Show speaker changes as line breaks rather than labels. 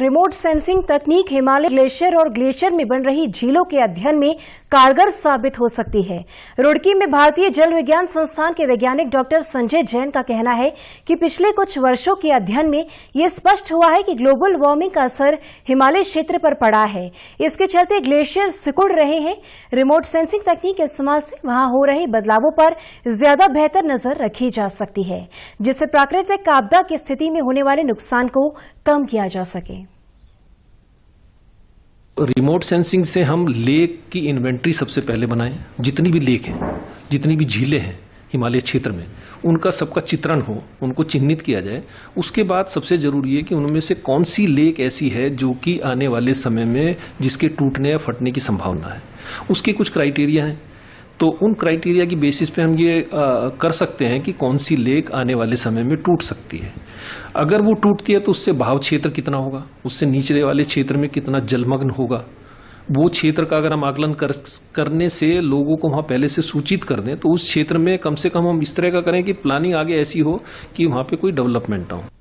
remote sensing तकनीक Himalaya glacier और glacier में बन रही झीलों के अध्ययन में कारगर साबित हो सकती है रुड़की में भारतीय जल विज्ञान संस्थान के वैज्ञानिक डॉक्टर संजय जैन का कहना है कि पिछले कुछ वर्षों के अध्ययन में यह स्पष्ट हुआ है कि ग्लोबल वार्मिंग का असर हिमालय क्षेत्र पर पड़ा है इसके चलते ग्लेशियर सिकुड़ रहे हैं रिमोट सेंसिंग तकनीक के इस्तेमाल से वहां हो रहे बदलावों पर ज्यादा बेहतर नजर रखी जा सकती है जिससे प्राकृतिक आपदा की स्थिति में होने वाले नुकसान को कम किया जा सके
रिमोट सेंसिंग से हम लेक की इन्वेंट्री सबसे पहले बनाएं जितनी भी लेक हैं जितनी भी झीलें हैं हिमालय क्षेत्र में उनका सबका चित्रण हो उनको चिन्हित किया जाए उसके बाद सबसे जरूरी है कि उनमें से कौन सी लेक ऐसी है जो कि आने वाले समय में जिसके टूटने या फटने की संभावना है उसके कुछ क्राइटेरिया हैं तो उन क्राइटेरिया की बेसिस पे हम ये आ, कर सकते हैं कि कौन सी लेक आने वाले समय में टूट सकती है अगर वो टूटती है तो उससे भाव क्षेत्र कितना होगा उससे निचले वाले क्षेत्र में कितना जलमग्न होगा वो क्षेत्र का अगर हम आकलन कर, करने से लोगों को वहाँ पहले से सूचित कर दें तो उस क्षेत्र में कम से कम हम इस तरह का करें कि प्लानिंग आगे ऐसी हो कि वहाँ पे कोई डेवलपमेंट ना हो